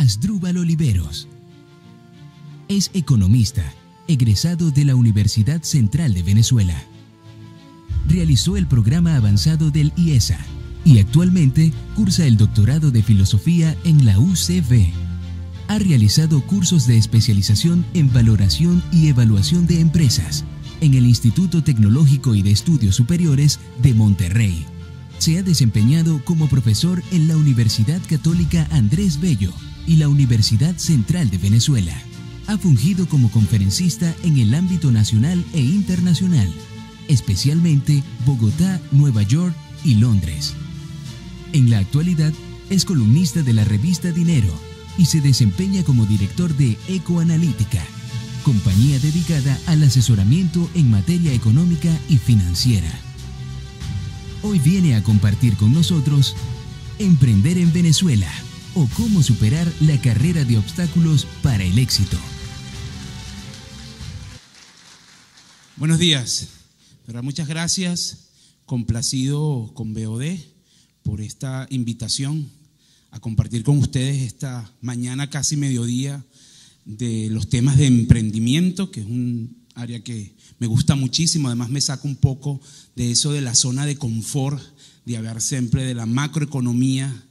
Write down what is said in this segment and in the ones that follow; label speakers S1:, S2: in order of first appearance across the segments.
S1: Asdrúbal Oliveros. Es economista, egresado de la Universidad Central de Venezuela. Realizó el programa avanzado del IESA y actualmente cursa el doctorado de filosofía en la UCV. Ha realizado cursos de especialización en valoración y evaluación de empresas en el Instituto Tecnológico y de Estudios Superiores de Monterrey se ha desempeñado como profesor en la Universidad Católica Andrés Bello y la Universidad Central de Venezuela. Ha fungido como conferencista en el ámbito nacional e internacional, especialmente Bogotá, Nueva York y Londres. En la actualidad es columnista de la revista Dinero y se desempeña como director de Ecoanalítica, compañía dedicada al asesoramiento en materia económica y financiera. Hoy viene a compartir con nosotros Emprender en Venezuela o cómo superar la carrera de obstáculos para el éxito.
S2: Buenos días. muchas gracias. Complacido con BOD por esta invitación a compartir con ustedes esta mañana casi mediodía de los temas de emprendimiento, que es un área que me gusta muchísimo, además me saca un poco de eso de la zona de confort, de hablar siempre de la macroeconomía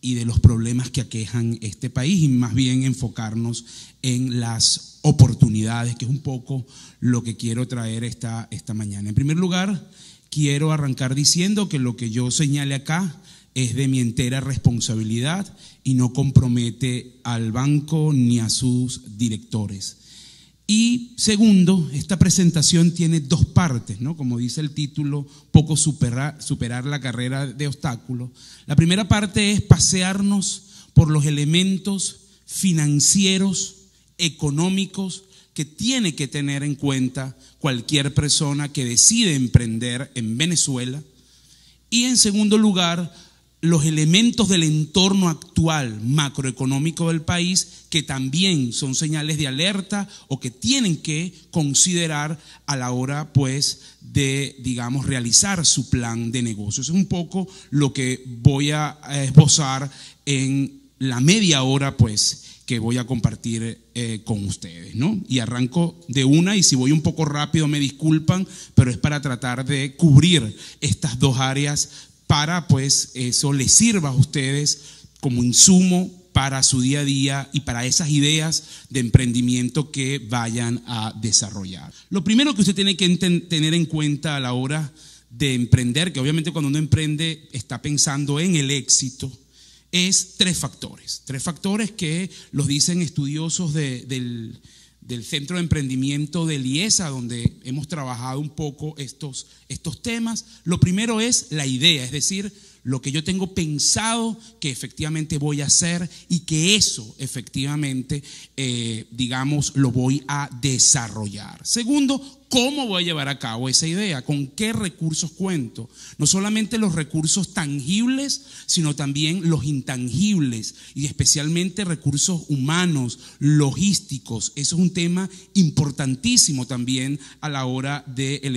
S2: y de los problemas que aquejan este país y más bien enfocarnos en las oportunidades, que es un poco lo que quiero traer esta, esta mañana. En primer lugar, quiero arrancar diciendo que lo que yo señale acá es de mi entera responsabilidad y no compromete al banco ni a sus directores. Y segundo, esta presentación tiene dos partes, ¿no? Como dice el título, poco superar la carrera de obstáculos. La primera parte es pasearnos por los elementos financieros, económicos, que tiene que tener en cuenta cualquier persona que decide emprender en Venezuela. Y en segundo lugar, los elementos del entorno actual macroeconómico del país que también son señales de alerta o que tienen que considerar a la hora pues de digamos realizar su plan de negocios. Es un poco lo que voy a esbozar en la media hora pues que voy a compartir eh, con ustedes, ¿no? Y arranco de una y si voy un poco rápido me disculpan, pero es para tratar de cubrir estas dos áreas para pues eso les sirva a ustedes como insumo para su día a día y para esas ideas de emprendimiento que vayan a desarrollar. Lo primero que usted tiene que tener en cuenta a la hora de emprender, que obviamente cuando uno emprende está pensando en el éxito, es tres factores. Tres factores que los dicen estudiosos del del Centro de Emprendimiento de Liesa, donde hemos trabajado un poco estos, estos temas. Lo primero es la idea, es decir, lo que yo tengo pensado que efectivamente voy a hacer y que eso efectivamente, eh, digamos, lo voy a desarrollar. Segundo, ¿Cómo voy a llevar a cabo esa idea? ¿Con qué recursos cuento? No solamente los recursos tangibles, sino también los intangibles y especialmente recursos humanos, logísticos. Eso es un tema importantísimo también a la hora del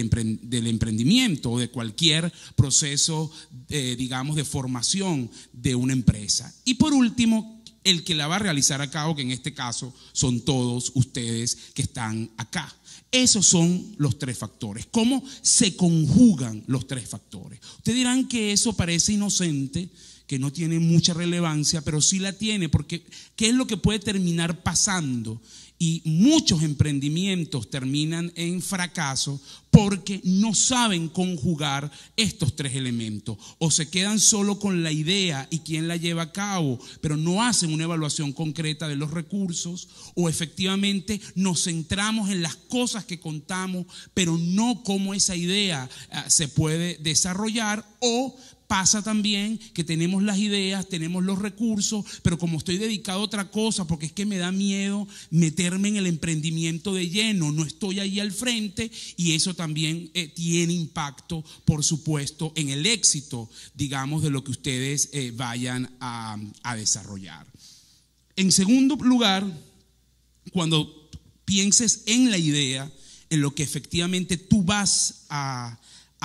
S2: emprendimiento o de cualquier proceso, eh, digamos, de formación de una empresa. Y por último, el que la va a realizar a cabo, que en este caso son todos ustedes que están acá. Esos son los tres factores. ¿Cómo se conjugan los tres factores? Ustedes dirán que eso parece inocente, que no tiene mucha relevancia, pero sí la tiene, porque ¿qué es lo que puede terminar pasando? y muchos emprendimientos terminan en fracaso porque no saben conjugar estos tres elementos o se quedan solo con la idea y quién la lleva a cabo, pero no hacen una evaluación concreta de los recursos o efectivamente nos centramos en las cosas que contamos, pero no cómo esa idea ah, se puede desarrollar o Pasa también que tenemos las ideas, tenemos los recursos, pero como estoy dedicado a otra cosa, porque es que me da miedo meterme en el emprendimiento de lleno, no estoy ahí al frente y eso también eh, tiene impacto, por supuesto, en el éxito, digamos, de lo que ustedes eh, vayan a, desarrollar. En segundo lugar, cuando pienses en la idea, en lo que efectivamente tú vas a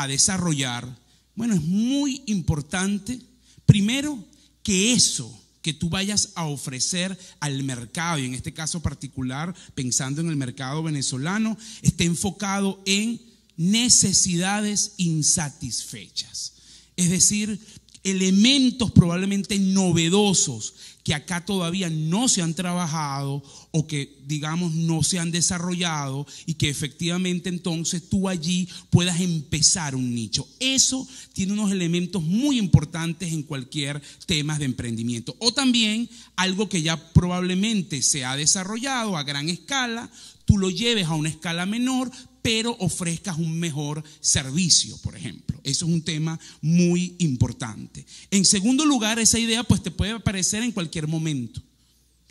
S2: desarrollar, bueno, es muy importante, primero, que eso que tú vayas a ofrecer al mercado, y en este caso particular, pensando en el mercado venezolano, esté enfocado en necesidades insatisfechas. Es decir, elementos probablemente novedosos que acá todavía no se han trabajado o que digamos no se han desarrollado y que efectivamente entonces tú allí puedas empezar un nicho. Eso tiene unos elementos muy importantes en cualquier tema de emprendimiento. O también algo que ya probablemente se ha desarrollado a gran escala, tú lo lleves a una escala menor, pero ofrezcas un mejor servicio, por ejemplo. Eso es un tema muy importante. En segundo lugar, esa idea pues te puede aparecer en cualquier momento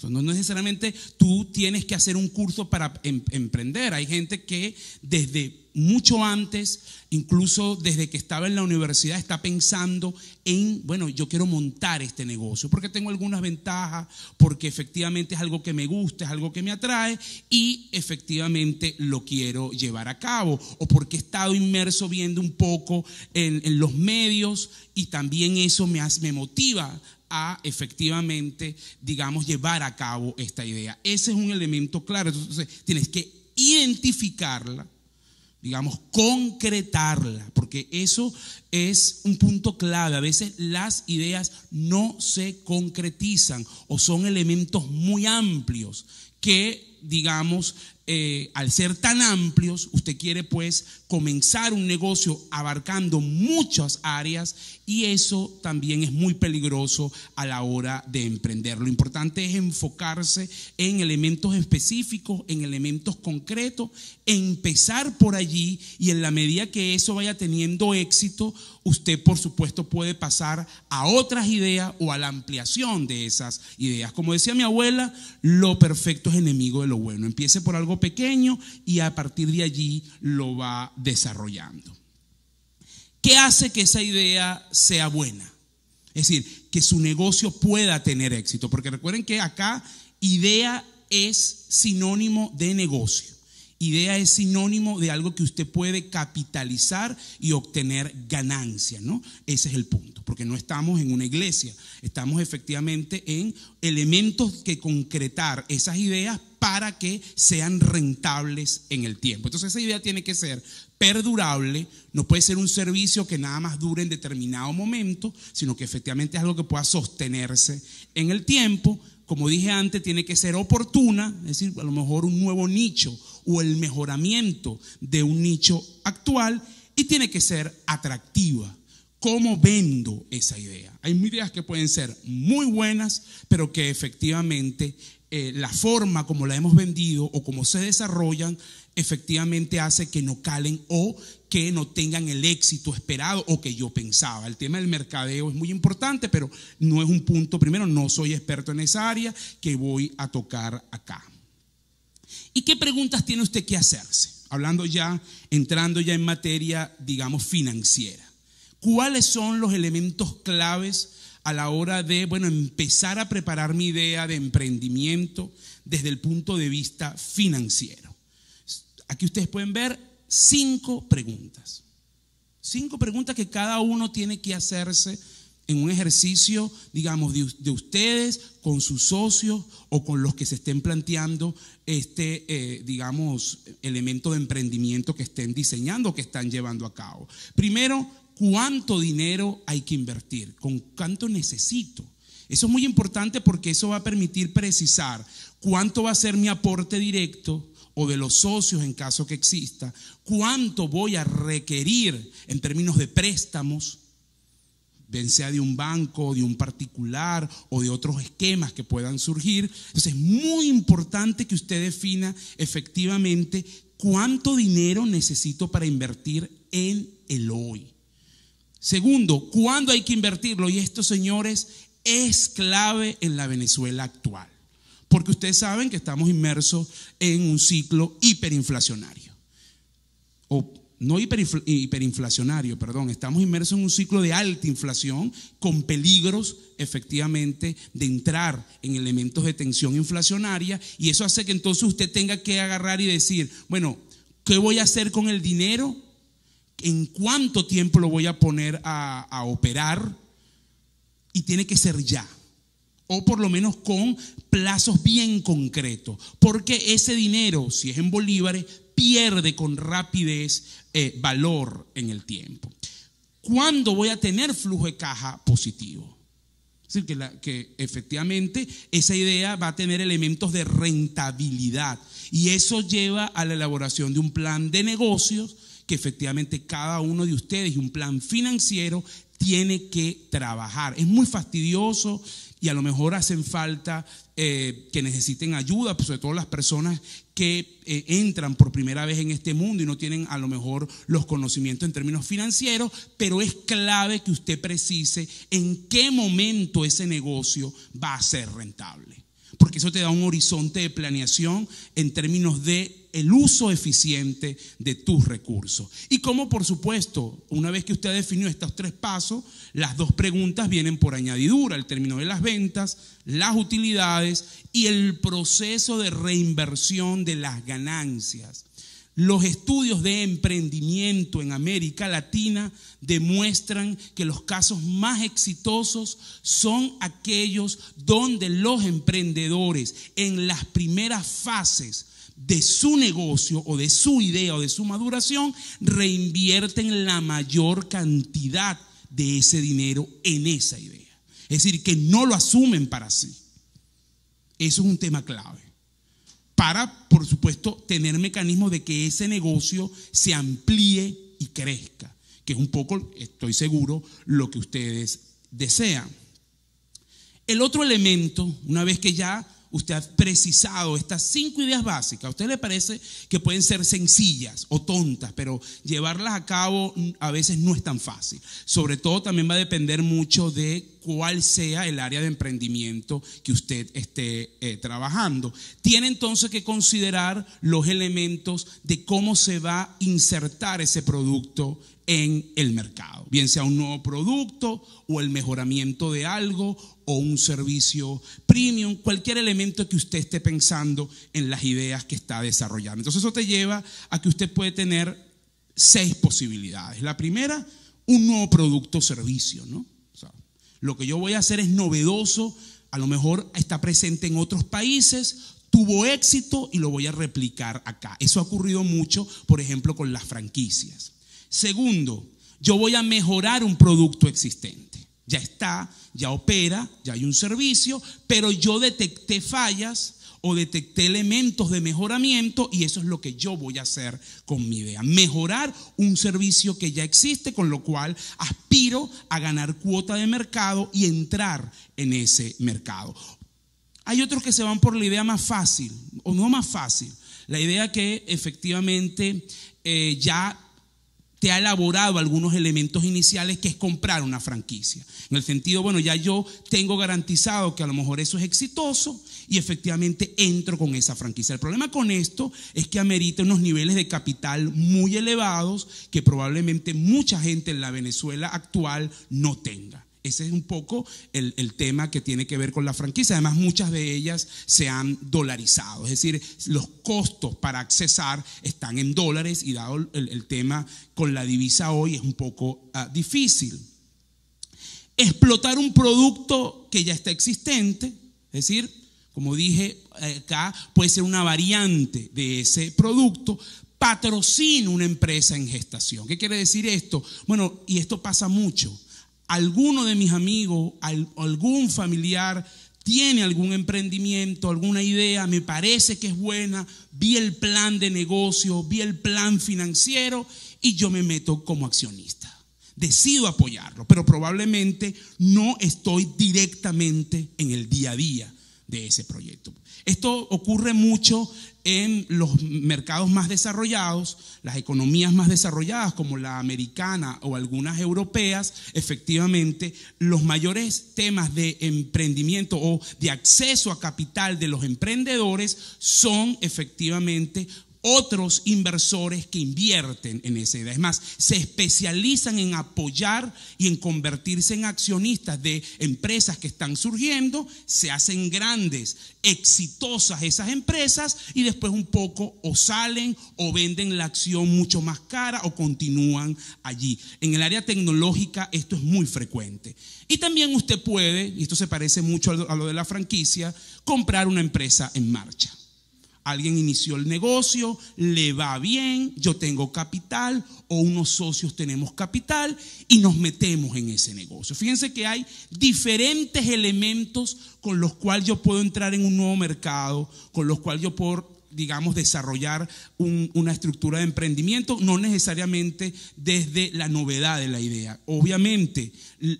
S2: no necesariamente tú tienes que hacer un curso para em, emprender. Hay gente que desde mucho antes, incluso desde que estaba en la universidad, está pensando en, bueno, yo quiero montar este negocio porque tengo algunas ventajas, porque efectivamente es algo que me gusta, es algo que me atrae y efectivamente lo quiero llevar a cabo. O porque he estado inmerso viendo un poco en, los medios y también eso me, me motiva a efectivamente, digamos, llevar a cabo esta idea. Ese es un elemento claro. Entonces, tienes que identificarla, digamos, concretarla, porque eso es un punto clave. A veces las ideas no se concretizan o son elementos muy amplios que, digamos, eh, al ser tan amplios, usted quiere pues comenzar un negocio abarcando muchas áreas y eso también es muy peligroso a la hora de emprender. Lo importante es enfocarse en elementos específicos, en elementos concretos, empezar por allí y en la medida que eso vaya teniendo éxito, usted por supuesto puede pasar a otras ideas o a la ampliación de esas ideas. Como decía mi abuela, lo perfecto es enemigo de lo bueno. Empiece por algo pequeño y a partir de allí lo va desarrollando. ¿Qué hace que esa idea sea buena? Es decir, que su negocio pueda tener éxito. Porque recuerden que acá idea es sinónimo de negocio. Idea es sinónimo de algo que usted puede capitalizar y obtener ganancia, ¿no? Ese es el punto, porque no estamos en una iglesia, estamos efectivamente en elementos que concretar esas ideas para que sean rentables en el tiempo. Entonces esa idea tiene que ser perdurable, no puede ser un servicio que nada más dure en determinado momento, sino que efectivamente es algo que pueda sostenerse en el tiempo. Como dije antes, tiene que ser oportuna, es decir, a lo mejor un nuevo nicho o el mejoramiento de un nicho actual y tiene que ser atractiva. ¿Cómo vendo esa idea? Hay ideas que pueden ser muy buenas, pero que efectivamente eh, la forma como la hemos vendido o como se desarrollan efectivamente hace que no calen o que no tengan el éxito esperado o que yo pensaba. El tema del mercadeo es muy importante, pero no es un punto, primero, no soy experto en esa área que voy a tocar acá. ¿Y qué preguntas tiene usted que hacerse? Hablando ya, entrando ya en materia, digamos, financiera. ¿Cuáles son los elementos claves a la hora de, bueno, empezar a preparar mi idea de emprendimiento desde el punto de vista financiero. Aquí ustedes pueden ver cinco preguntas. Cinco preguntas que cada uno tiene que hacerse en un ejercicio, digamos, de, ustedes con sus socios o con los que se estén planteando este, eh, digamos, elemento de emprendimiento que estén diseñando, que están llevando a cabo. Primero, ¿cuánto dinero hay que invertir? ¿Con cuánto necesito? Eso es muy importante porque eso va a permitir precisar cuánto va a ser mi aporte directo, o de los socios en caso que exista, cuánto voy a requerir en términos de préstamos, sea de un banco, de un particular o de otros esquemas que puedan surgir. Entonces es muy importante que usted defina efectivamente cuánto dinero necesito para invertir en el hoy. Segundo, cuándo hay que invertirlo. Y esto, señores, es clave en la Venezuela actual. Porque ustedes saben que estamos inmersos en un ciclo hiperinflacionario. O no hiperinflacionario, perdón, estamos inmersos en un ciclo de alta inflación con peligros efectivamente de entrar en elementos de tensión inflacionaria y eso hace que entonces usted tenga que agarrar y decir, bueno, ¿qué voy a hacer con el dinero? ¿En cuánto tiempo lo voy a poner a, operar? Y tiene que ser ya o por lo menos con plazos bien concretos, porque ese dinero, si es en bolívares, pierde con rapidez eh, valor en el tiempo. ¿Cuándo voy a tener flujo de caja positivo? Es decir, que, que efectivamente esa idea va a tener elementos de rentabilidad y eso lleva a la elaboración de un plan de negocios que efectivamente cada uno de ustedes y un plan financiero tiene que trabajar. Es muy fastidioso, y a lo mejor hacen falta eh, que necesiten ayuda, pues, sobre todo las personas que eh, entran por primera vez en este mundo y no tienen a lo mejor los conocimientos en términos financieros, pero es clave que usted precise en qué momento ese negocio va a ser rentable, porque eso te da un horizonte de planeación en términos de el uso eficiente de tus recursos. Y como por supuesto, una vez que usted definió estos tres pasos, las dos preguntas vienen por añadidura, el término de las ventas, las utilidades y el proceso de reinversión de las ganancias. Los estudios de emprendimiento en América Latina demuestran que los casos más exitosos son aquellos donde los emprendedores en las primeras fases de su negocio o de su idea o de su maduración, reinvierten la mayor cantidad de ese dinero en esa idea. Es decir, que no lo asumen para sí. Eso es un tema clave. Para, por supuesto, tener mecanismos de que ese negocio se amplíe y crezca, que es un poco, estoy seguro, lo que ustedes desean. El otro elemento, una vez que ya usted ha precisado estas cinco ideas básicas. A usted le parece que pueden ser sencillas o tontas, pero llevarlas a cabo a veces no es tan fácil. Sobre todo también va a depender mucho de cuál sea el área de emprendimiento que usted esté eh, trabajando. Tiene entonces que considerar los elementos de cómo se va a insertar ese producto en el mercado, bien sea un nuevo producto o el mejoramiento de algo o un servicio premium, cualquier elemento que usted esté pensando en las ideas que está desarrollando. Entonces eso te lleva a que usted puede tener seis posibilidades. La primera, un nuevo producto o servicio, ¿no? Lo que yo voy a hacer es novedoso, a lo mejor está presente en otros países, tuvo éxito y lo voy a replicar acá. Eso ha ocurrido mucho, por ejemplo, con las franquicias. Segundo, yo voy a mejorar un producto existente. Ya está, ya opera, ya hay un servicio, pero yo detecté fallas, o detecté elementos de mejoramiento y eso es lo que yo voy a hacer con mi idea. Mejorar un servicio que ya existe, con lo cual aspiro a ganar cuota de mercado y entrar en ese mercado. Hay otros que se van por la idea más fácil, o no más fácil, la idea que efectivamente eh, ya se ha elaborado algunos elementos iniciales que es comprar una franquicia. En el sentido, bueno, ya yo tengo garantizado que a lo mejor eso es exitoso y efectivamente entro con esa franquicia. El problema con esto es que amerita unos niveles de capital muy elevados que probablemente mucha gente en la Venezuela actual no tenga. Ese es un poco el, tema que tiene que ver con la franquicia. Además, muchas de ellas se han dolarizado, es decir, los costos para accesar están en dólares y dado el, tema con la divisa hoy es un poco ah, difícil. Explotar un producto que ya está existente, es decir, como dije eh, acá, puede ser una variante de ese producto, patrocina una empresa en gestación. ¿Qué quiere decir esto? Bueno, y esto pasa mucho alguno de mis amigos, algún familiar tiene algún emprendimiento, alguna idea, me parece que es buena, vi el plan de negocio, vi el plan financiero y yo me meto como accionista. Decido apoyarlo, pero probablemente no estoy directamente en el día a día de ese proyecto. Esto ocurre mucho en los mercados más desarrollados, las economías más desarrolladas como la americana o algunas europeas, efectivamente los mayores temas de emprendimiento o de acceso a capital de los emprendedores son efectivamente otros inversores que invierten en esa idea. Es más, se especializan en apoyar y en convertirse en accionistas de empresas que están surgiendo, se hacen grandes, exitosas esas empresas y después un poco o salen o venden la acción mucho más cara o continúan allí. En el área tecnológica esto es muy frecuente. Y también usted puede, y esto se parece mucho a lo de la franquicia, comprar una empresa en marcha. Alguien inició el negocio, le va bien, yo tengo capital o unos socios tenemos capital y nos metemos en ese negocio. Fíjense que hay diferentes elementos con los cuales yo puedo entrar en un nuevo mercado, con los cuales yo puedo digamos, desarrollar una estructura de emprendimiento, no necesariamente desde la novedad de la idea. Obviamente,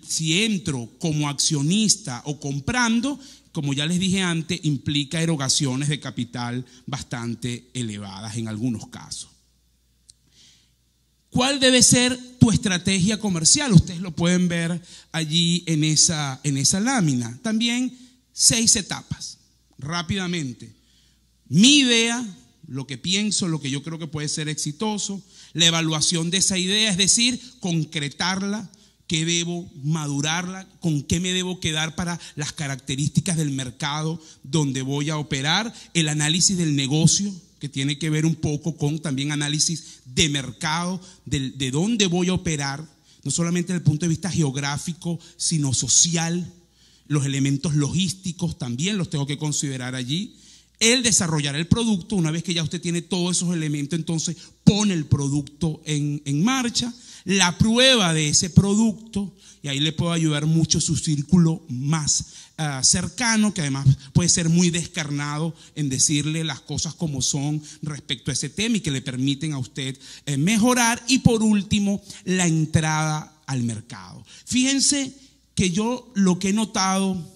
S2: si entro como accionista o comprando, como ya les dije antes, implica erogaciones de capital bastante elevadas en algunos casos. ¿Cuál debe ser tu estrategia comercial? Ustedes lo pueden ver allí en esa lámina. También seis etapas, rápidamente mi idea, lo que pienso, lo que yo creo que puede ser exitoso, la evaluación de esa idea, es decir, concretarla, qué debo madurarla, con qué me debo quedar para las características del mercado donde voy a operar, el análisis del negocio, que tiene que ver un poco con también análisis de mercado, de, dónde voy a operar, no solamente desde el punto de vista geográfico, sino social, los elementos logísticos también los tengo que considerar allí el desarrollar el producto, una vez que ya usted tiene todos esos elementos, entonces pone el producto en, marcha, la prueba de ese producto, y ahí le puede ayudar mucho su círculo más ah, cercano, que además puede ser muy descarnado en decirle las cosas como son respecto a ese tema y que le permiten a usted eh, mejorar. Y por último, la entrada al mercado. Fíjense que yo lo que he notado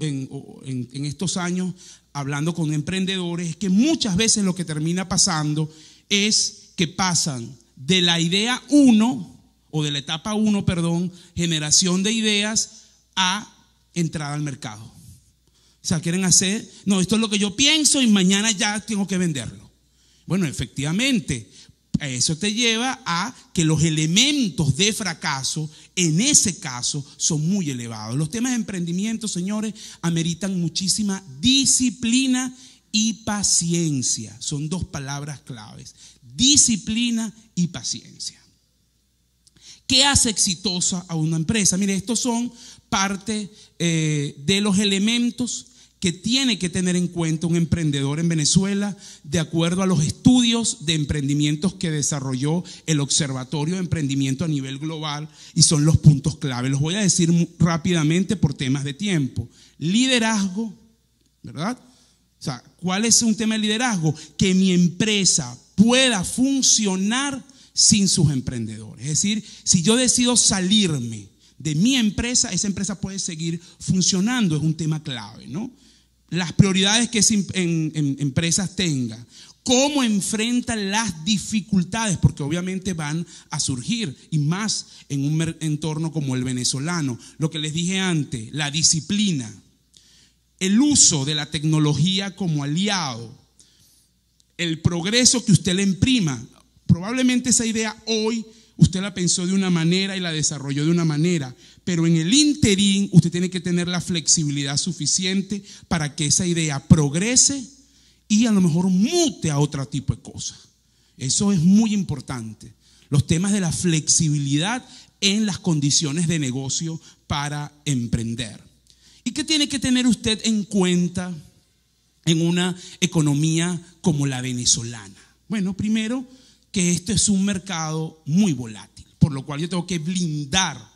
S2: en, estos años hablando con emprendedores es que muchas veces lo que termina pasando es que pasan de la idea 1 o de la etapa 1, perdón, generación de ideas a entrada al mercado. O sea, quieren hacer, no, esto es lo que yo pienso y mañana ya tengo que venderlo. Bueno, efectivamente, eh, eso te lleva a que los elementos de fracaso en ese caso son muy elevados. Los temas de emprendimiento, señores, ameritan muchísima disciplina y paciencia. Son dos palabras claves. Disciplina y paciencia. ¿Qué hace exitosa a una empresa? Mire, estos son parte eh, de los elementos que tiene que tener en cuenta un emprendedor en Venezuela de acuerdo a los estudios de emprendimientos que desarrolló el Observatorio de Emprendimiento a nivel global y son los puntos clave. Los voy a decir rápidamente por temas de tiempo. Liderazgo, ¿verdad? O sea, ¿cuál es un tema de liderazgo? Que mi empresa pueda funcionar sin sus emprendedores. Es decir, si yo decido salirme de mi empresa, esa empresa puede seguir funcionando, es un tema clave, ¿no? las prioridades que esa em-, en, empresa tenga, cómo enfrentan las dificultades, porque obviamente van a surgir, y más en un entorno como el venezolano. Lo que les dije antes, la disciplina, el uso de la tecnología como aliado, el progreso que usted le imprima. Probablemente esa idea hoy usted la pensó de una manera y la desarrolló de una manera, pero en el interín usted tiene que tener la flexibilidad suficiente para que esa idea progrese y a lo mejor mute a otro tipo de cosas. Eso es muy importante. Los temas de la flexibilidad en las condiciones de negocio para emprender. ¿Y qué tiene que tener usted en cuenta en una economía como la venezolana? Bueno, primero que esto es un mercado muy volátil, por lo cual yo tengo que blindar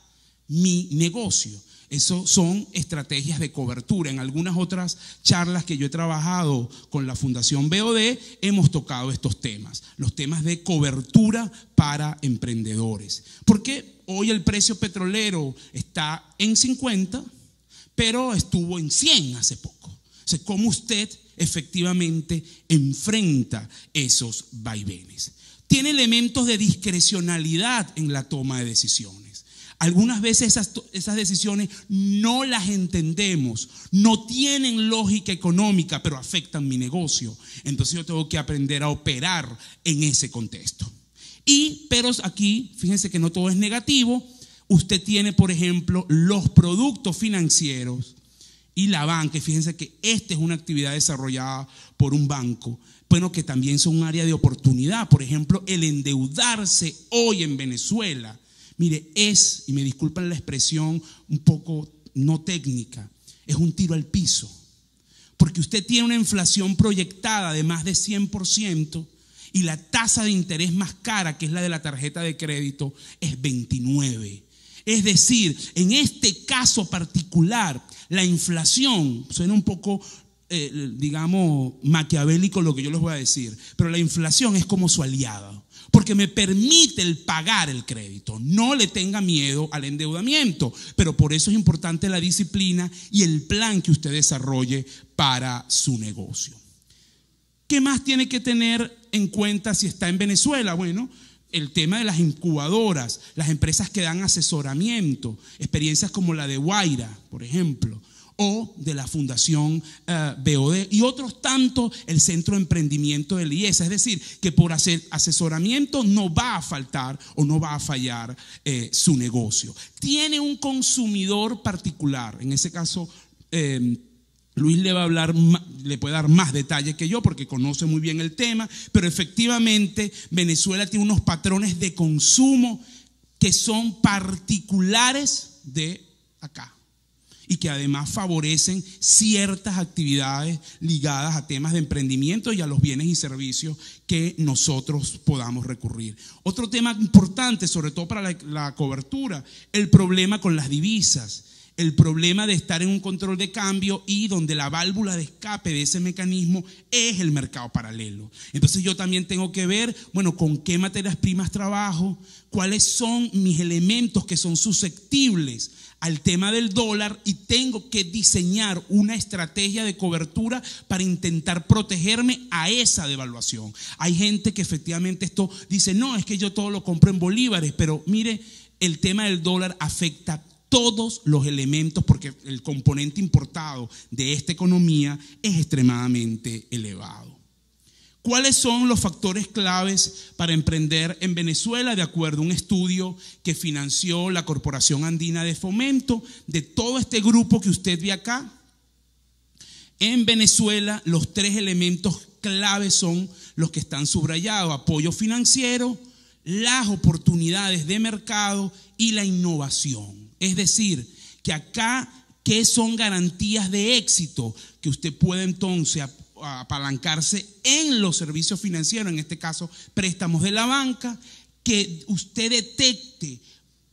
S2: mi negocio. Eso son estrategias de cobertura. En algunas otras charlas que yo he trabajado con la Fundación BOD, hemos tocado estos temas, los temas de cobertura para emprendedores. Porque hoy el precio petrolero está en 50, pero estuvo en 100 hace poco. O ¿cómo usted efectivamente enfrenta esos vaivenes? Tiene elementos de discrecionalidad en la toma de decisión. Algunas veces esas, decisiones no las entendemos, no tienen lógica económica, pero afectan mi negocio. Entonces yo tengo que aprender a operar en ese contexto. Y, pero aquí, fíjense que no todo es negativo. Usted tiene, por ejemplo, los productos financieros y la banca. Fíjense que esta es una actividad desarrollada por un banco, bueno, que también son un área de oportunidad. Por ejemplo, el endeudarse hoy en Venezuela Mire, es, y me disculpan la expresión un poco no técnica, es un tiro al piso. Porque usted tiene una inflación proyectada de más de 100% y la tasa de interés más cara, que es la de la tarjeta de crédito, es 29. Es decir, en este caso particular, la inflación, suena un poco, eh, digamos, maquiavélico lo que yo les voy a decir, pero la inflación es como su aliada porque me permite el pagar el crédito. No le tenga miedo al endeudamiento, pero por eso es importante la disciplina y el plan que usted desarrolle para su negocio. ¿Qué más tiene que tener en cuenta si está en Venezuela? Bueno, el tema de las incubadoras, las empresas que dan asesoramiento, experiencias como la de Guaira, por ejemplo o de la Fundación eh, BOD y otros tantos, el Centro de Emprendimiento del IES. Es decir, que por hacer asesoramiento no va a faltar o no va a fallar eh, su negocio. Tiene un consumidor particular, en ese caso... Em, Luis le va a hablar, le puede dar más detalles que yo porque conoce muy bien el tema, pero efectivamente Venezuela tiene unos patrones de consumo que son particulares de acá y que además favorecen ciertas actividades ligadas a temas de emprendimiento y a los bienes y servicios que nosotros podamos recurrir. Otro tema importante, sobre todo para la, la cobertura, el problema con las divisas el problema de estar en un control de cambio y donde la válvula de escape de ese mecanismo es el mercado paralelo. Entonces yo también tengo que ver, bueno, con qué materias primas trabajo, cuáles son mis elementos que son susceptibles al tema del dólar y tengo que diseñar una estrategia de cobertura para intentar protegerme a esa devaluación. Hay gente que efectivamente esto dice, no, es que yo todo lo compro en bolívares, pero mire, el tema del dólar afecta todos los elementos, porque el componente importado de esta economía es extremadamente elevado. ¿Cuáles son los factores claves para emprender en Venezuela? De acuerdo a un estudio que financió la Corporación Andina de Fomento, de todo este grupo que usted ve acá, en Venezuela los tres elementos claves son los que están subrayados, apoyo financiero, las oportunidades de mercado y la innovación. Es decir, que acá, ¿qué son garantías de éxito? Que usted puede entonces apalancarse en los servicios financieros, en este caso préstamos de la banca, que usted detecte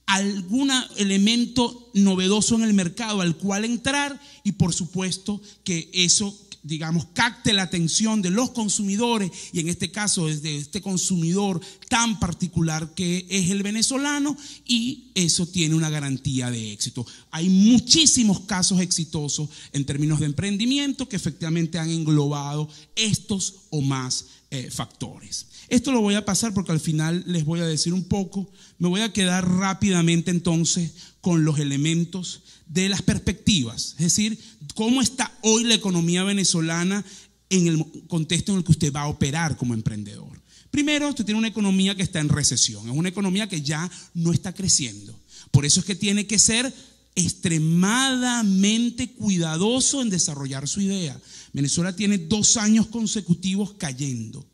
S2: algún elemento novedoso en el mercado al cual entrar y por supuesto que eso digamos, capte la atención de los consumidores y en este caso es de este consumidor tan particular que es el venezolano y eso tiene una garantía de éxito. Hay muchísimos casos exitosos en términos de emprendimiento que efectivamente han englobado estos o más eh, factores. Esto lo voy a pasar porque al final les voy a decir un poco. Me voy a quedar rápidamente entonces con los elementos de las perspectivas, es decir, ¿Cómo está hoy la economía venezolana en el contexto en el que usted va a operar como emprendedor? Primero, usted tiene una economía que está en recesión, es una economía que ya no está creciendo. Por eso es que tiene que ser extremadamente cuidadoso en desarrollar su idea. Venezuela tiene dos años consecutivos cayendo,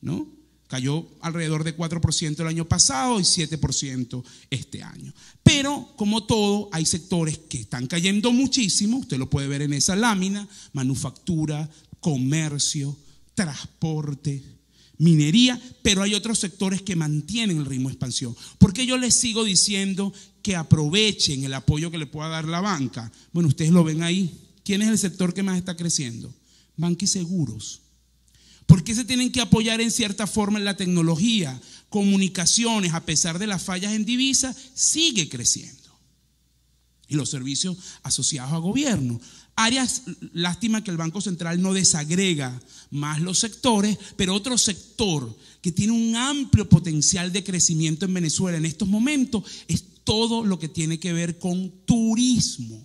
S2: ¿no? Cayó alrededor de 4% el año pasado y 7% este año. Pero, como todo, hay sectores que están cayendo muchísimo. Usted lo puede ver en esa lámina. Manufactura, comercio, transporte, minería. Pero hay otros sectores que mantienen el ritmo de expansión. ¿Por qué yo les sigo diciendo que aprovechen el apoyo que le pueda dar la banca? Bueno, ustedes lo ven ahí. ¿Quién es el sector que más está creciendo? Banca y seguros. ¿Por qué se tienen que apoyar en cierta forma en la tecnología? Comunicaciones, a pesar de las fallas en divisas, sigue creciendo. Y los servicios asociados a gobierno. Áreas, lástima que el Banco Central no desagrega más los sectores, pero otro sector que tiene un amplio potencial de crecimiento en Venezuela en estos momentos es todo lo que tiene que ver con turismo.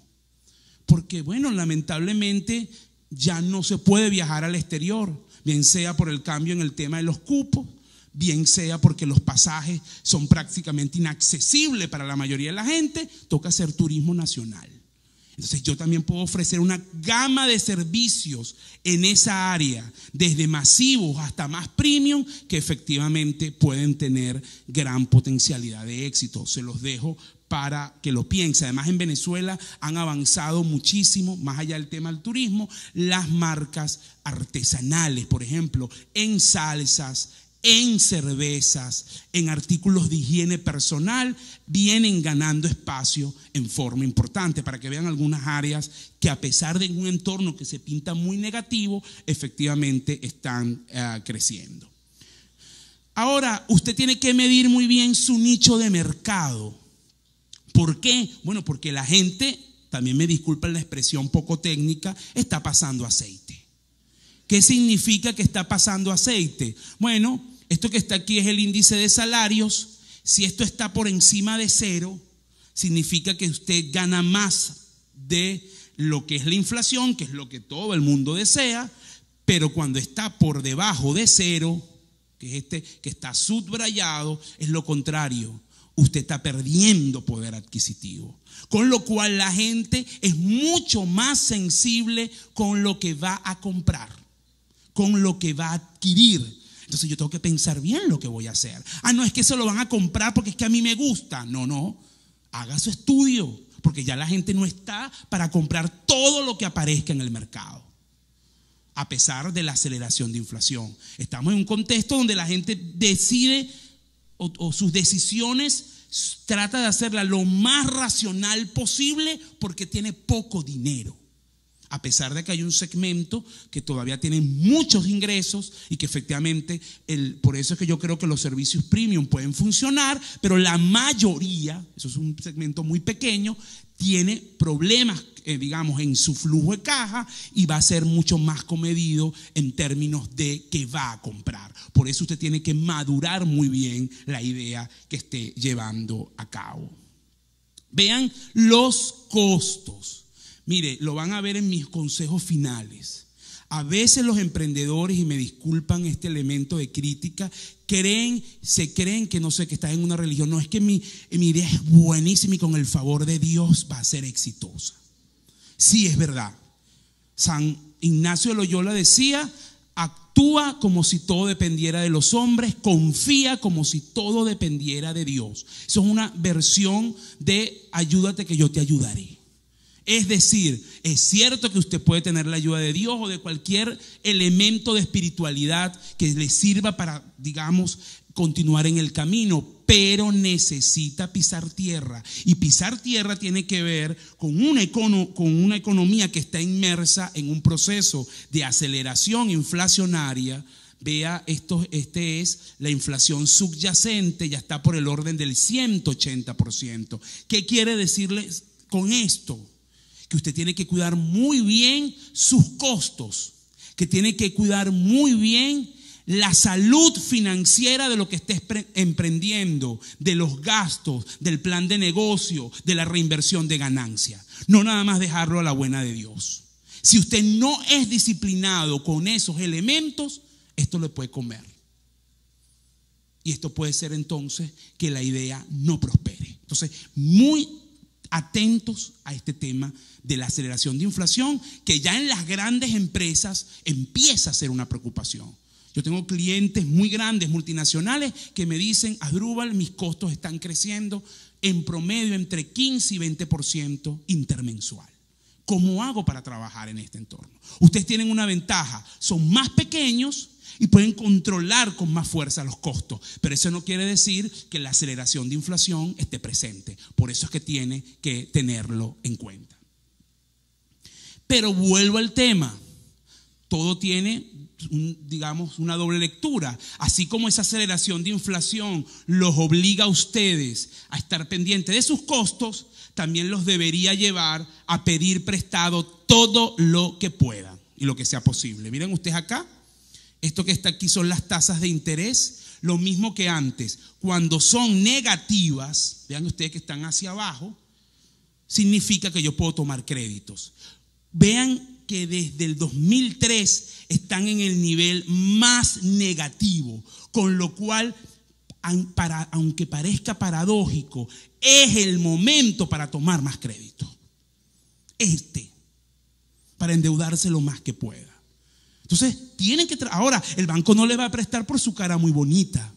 S2: Porque, bueno, lamentablemente ya no se puede viajar al exterior bien sea por el cambio en el tema de los cupos, bien sea porque los pasajes son prácticamente inaccesibles para la mayoría de la gente, toca hacer turismo nacional. Entonces yo también puedo ofrecer una gama de servicios en esa área, desde masivos hasta más premium, que efectivamente pueden tener gran potencialidad de éxito. Se los dejo para que lo piense. Además, en Venezuela han avanzado muchísimo, más allá del tema del turismo, las marcas artesanales, por ejemplo, en salsas, en cervezas, en artículos de higiene personal, vienen ganando espacio en forma importante para que vean algunas áreas que a pesar de un entorno que se pinta muy negativo, efectivamente están eh, creciendo. Ahora, usted tiene que medir muy bien su nicho de mercado ¿Por qué? Bueno, porque la gente, también me disculpen la expresión poco técnica, está pasando aceite. ¿Qué significa que está pasando aceite? Bueno, esto que está aquí es el índice de salarios. Si esto está por encima de cero, significa que usted gana más de lo que es la inflación, que es lo que todo el mundo desea, pero cuando está por debajo de cero, que es este que está subrayado, es lo contrario usted está perdiendo poder adquisitivo. Con lo cual la gente es mucho más sensible con lo que va a comprar, con lo que va a adquirir. Entonces yo tengo que pensar bien lo que voy a hacer. Ah, no es que se lo van a comprar porque es que a mí me gusta. No, no. Haga su estudio, porque ya la gente no está para comprar todo lo que aparezca en el mercado a pesar de la aceleración de inflación. Estamos en un contexto donde la gente decide o, sus decisiones trata de hacerla lo más racional posible porque tiene poco dinero. A pesar de que hay un segmento que todavía tiene muchos ingresos y que efectivamente, el, por eso es que yo creo que los servicios premium pueden funcionar, pero la mayoría, eso es un segmento muy pequeño, tiene problemas, eh, digamos, en su flujo de caja y va a ser mucho más comedido en términos de que va a comprar. Por eso usted tiene que madurar muy bien la idea que esté llevando a cabo. Vean los costos. Mire, lo van a ver en mis consejos finales. A veces los emprendedores, y me disculpan este elemento de crítica, creen, se creen que no sé, que están en una religión. No es que mi, mi idea es buenísima y con el favor de Dios va a ser exitosa. Sí, es verdad. San Ignacio de Loyola decía, actúa como si todo dependiera de los hombres, confía como si todo dependiera de Dios. Eso es una versión de ayúdate que yo te ayudaré. Es decir, es cierto que usted puede tener la ayuda de Dios o de cualquier elemento de espiritualidad que le sirva para, digamos, continuar en el camino, pero necesita pisar tierra. Y pisar tierra tiene que ver con una, con una economía que está inmersa en un proceso de aceleración inflacionaria, Vea, esto, este es la inflación subyacente, ya está por el orden del 180%. ¿Qué quiere decirles con esto? que usted tiene que cuidar muy bien sus costos, que tiene que cuidar muy bien la salud financiera de lo que esté emprendiendo, de los gastos, del plan de negocio, de la reinversión de ganancia. No nada más dejarlo a la buena de Dios. Si usted no es disciplinado con esos elementos, esto le puede comer. Y esto puede ser entonces que la idea no prospere. Entonces, muy atentos a este tema de la aceleración de inflación, que ya en las grandes empresas empieza a ser una preocupación. Yo tengo clientes muy grandes, multinacionales, que me dicen, Adrubal, mis costos están creciendo en promedio entre 15 y 20% intermensual. ¿Cómo hago para trabajar en este entorno? Ustedes tienen una ventaja, son más pequeños y pueden controlar con más fuerza los costos. Pero eso no quiere decir que la aceleración de inflación esté presente. Por eso es que tiene que tenerlo en cuenta. Pero vuelvo al tema. Todo tiene, digamos, una doble lectura. Así como esa aceleración de inflación los obliga a ustedes a estar pendientes de sus costos, también los debería llevar a pedir prestado todo lo que puedan y lo que sea posible. Miren ustedes acá, esto que está aquí son las tasas de interés, lo mismo que antes. Cuando son negativas, vean ustedes que están hacia abajo, significa que yo puedo tomar créditos. Vean que desde el 2003 están en el nivel más negativo, con lo cual, aunque parezca paradójico, es el momento para tomar más crédito. Este, para endeudarse lo más que pueda. Entonces, tienen que... Ahora, el banco no le va a prestar por su cara muy bonita,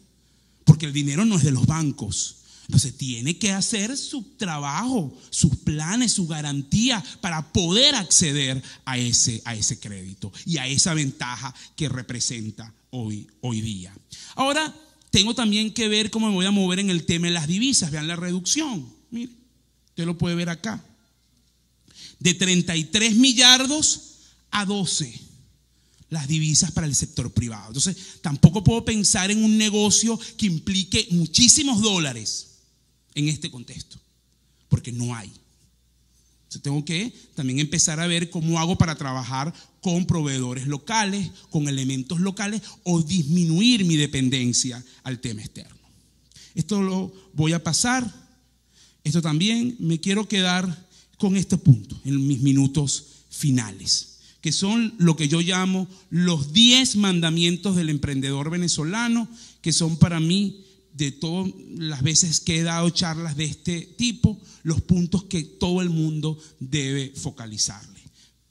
S2: porque el dinero no es de los bancos. Entonces, tiene que hacer su trabajo, sus planes, su garantía para poder acceder a ese, a ese crédito y a esa ventaja que representa hoy, hoy día. Ahora, tengo también que ver cómo me voy a mover en el tema de las divisas. Vean la reducción. Miren, usted lo puede ver acá. De 33 millardos a 12 las divisas para el sector privado. Entonces, tampoco puedo pensar en un negocio que implique muchísimos dólares en este contexto, porque no hay. Entonces, tengo que también empezar a ver cómo hago para trabajar con proveedores locales, con elementos locales, o disminuir mi dependencia al tema externo. Esto lo voy a pasar. Esto también me quiero quedar con este punto en mis minutos finales que son lo que yo llamo los 10 mandamientos del emprendedor venezolano, que son para mí, de todas las veces que he dado charlas de este tipo, los puntos que todo el mundo debe focalizarle.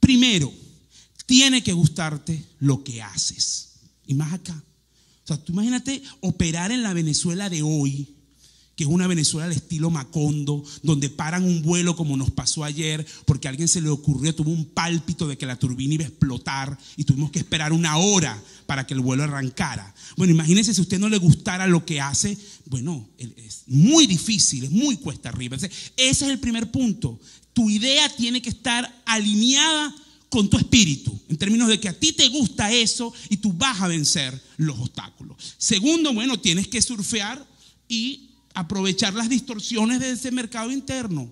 S2: Primero, tiene que gustarte lo que haces. Y más acá. O sea, tú imagínate operar en la Venezuela de hoy que es una Venezuela al estilo Macondo, donde paran un vuelo como nos pasó ayer, porque a alguien se le ocurrió, tuvo un pálpito de que la turbina iba a explotar y tuvimos que esperar una hora para que el vuelo arrancara. Bueno, imagínense si a usted no le gustara lo que hace, bueno, es muy difícil, es muy cuesta arriba. ese es el primer punto. Tu idea tiene que estar alineada con tu espíritu, en términos de que a ti te gusta eso y tú vas a vencer los obstáculos. Segundo, bueno, tienes que surfear y aprovechar las distorsiones de ese mercado interno.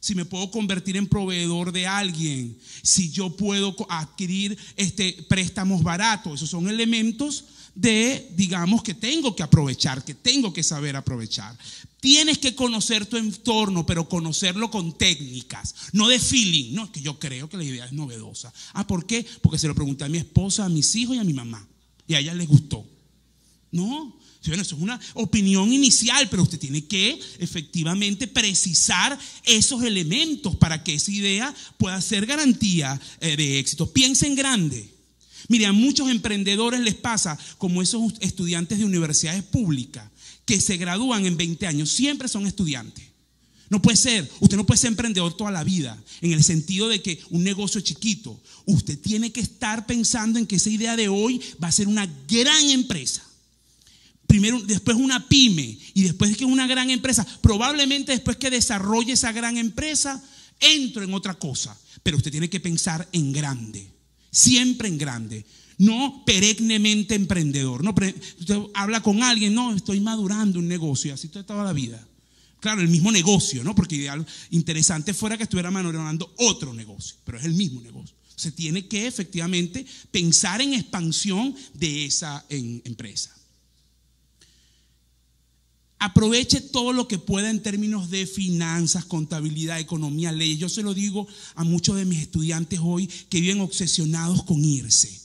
S2: Si me puedo convertir en proveedor de alguien, si yo puedo adquirir este, préstamos baratos, esos son elementos de, digamos, que tengo que aprovechar, que tengo que saber aprovechar. Tienes que conocer tu entorno, pero conocerlo con técnicas, no de feeling. No, es que yo creo que la idea es novedosa. Ah, ¿por qué? Porque se lo pregunté a mi esposa, a mis hijos y a mi mamá. Y a ella les gustó. No, eso es una opinión inicial, pero usted tiene que efectivamente precisar esos elementos para que esa idea pueda ser garantía eh, de éxito. Piensen en grande. Mire, a muchos emprendedores les pasa como esos estudiantes de universidades públicas que se gradúan en 20 años, siempre son estudiantes. No puede ser, usted no puede ser emprendedor toda la vida, en el sentido de que un negocio es chiquito. Usted tiene que estar pensando en que esa idea de hoy va a ser una gran empresa primero, después una pyme y después que es una gran empresa, probablemente después que desarrolle esa gran empresa, entro en otra cosa. Pero usted tiene que pensar en grande, siempre en grande. No perennemente emprendedor. No, usted habla con alguien, no, estoy madurando un negocio, así toda la vida. Claro, el mismo negocio, ¿no? Porque ideal, interesante fuera que estuviera madurando otro negocio, pero es el mismo negocio. Se tiene que efectivamente pensar en expansión de esa empresa. Aproveche todo lo que pueda en términos de finanzas, contabilidad, economía, leyes. Yo se lo digo a muchos de mis estudiantes hoy que viven obsesionados con irse.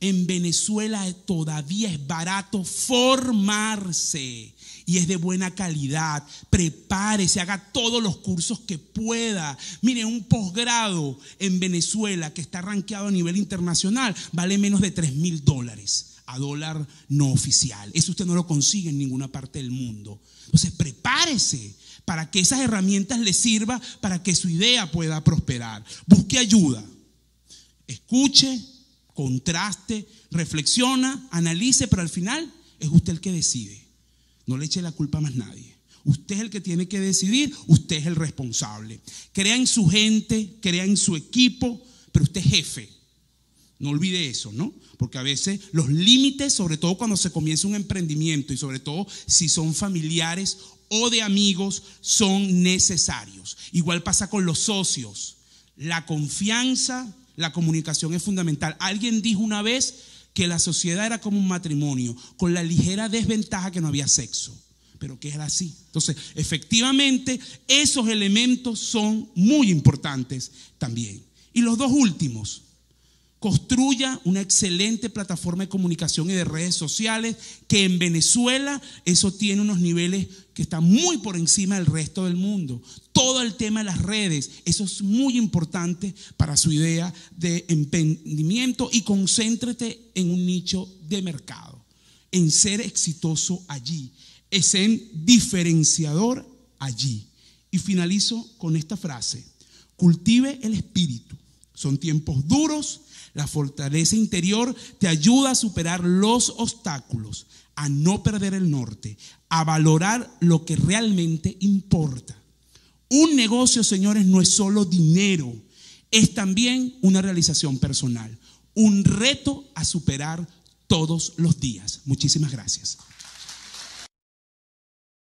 S2: En Venezuela todavía es barato formarse y es de buena calidad. Prepárese, haga todos los cursos que pueda. Mire, un posgrado en Venezuela que está rankeado a nivel internacional vale menos de 3 mil dólares a dólar no oficial. Eso usted no lo consigue en ninguna parte del mundo. Entonces prepárese para que esas herramientas le sirvan para que su idea pueda prosperar. Busque ayuda. Escuche, contraste, reflexiona, analice, pero al final es usted el que decide. No le eche la culpa a más nadie. Usted es el que tiene que decidir, usted es el responsable. Crea en su gente, crea en su equipo, pero usted es jefe. No olvide eso, ¿no? Porque a veces los límites, sobre todo cuando se comienza un emprendimiento y sobre todo si son familiares o de amigos, son necesarios. Igual pasa con los socios. La confianza, la comunicación es fundamental. Alguien dijo una vez que la sociedad era como un matrimonio, con la ligera desventaja que no había sexo, pero que era así. Entonces, efectivamente, esos elementos son muy importantes también. Y los dos últimos construya una excelente plataforma de comunicación y de redes sociales, que en Venezuela eso tiene unos niveles que están muy por encima del resto del mundo. Todo el tema de las redes, eso es muy importante para su idea de emprendimiento y concéntrate en un nicho de mercado, en ser exitoso allí, en diferenciador allí. Y finalizo con esta frase, cultive el espíritu. Son tiempos duros la fortaleza interior te ayuda a superar los obstáculos, a no perder el norte, a valorar lo que realmente importa. Un negocio, señores, no es solo dinero, es también una realización personal, un reto a superar todos los días. Muchísimas gracias.